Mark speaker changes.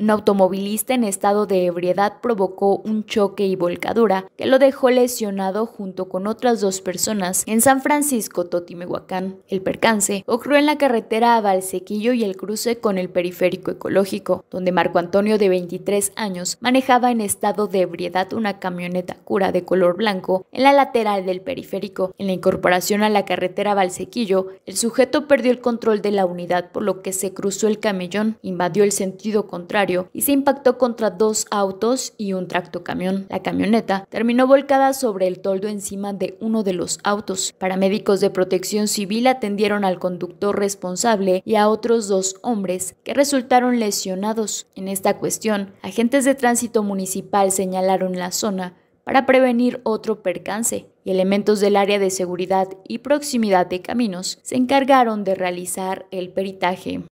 Speaker 1: Un automovilista en estado de ebriedad provocó un choque y volcadura que lo dejó lesionado junto con otras dos personas en San Francisco Totimehuacán. El percance ocurrió en la carretera a Valsequillo y el cruce con el periférico ecológico, donde Marco Antonio de 23 años manejaba en estado de ebriedad una camioneta cura de color blanco en la lateral del periférico. En la incorporación a la carretera Valsequillo, el sujeto perdió el control de la unidad por lo que se cruzó el camellón, invadió el sentido contrario y se impactó contra dos autos y un tractocamión. La camioneta terminó volcada sobre el toldo encima de uno de los autos. Paramédicos de protección civil atendieron al conductor responsable y a otros dos hombres que resultaron lesionados. En esta cuestión, agentes de tránsito municipal señalaron la zona para prevenir otro percance y elementos del área de seguridad y proximidad de caminos se encargaron de realizar el peritaje.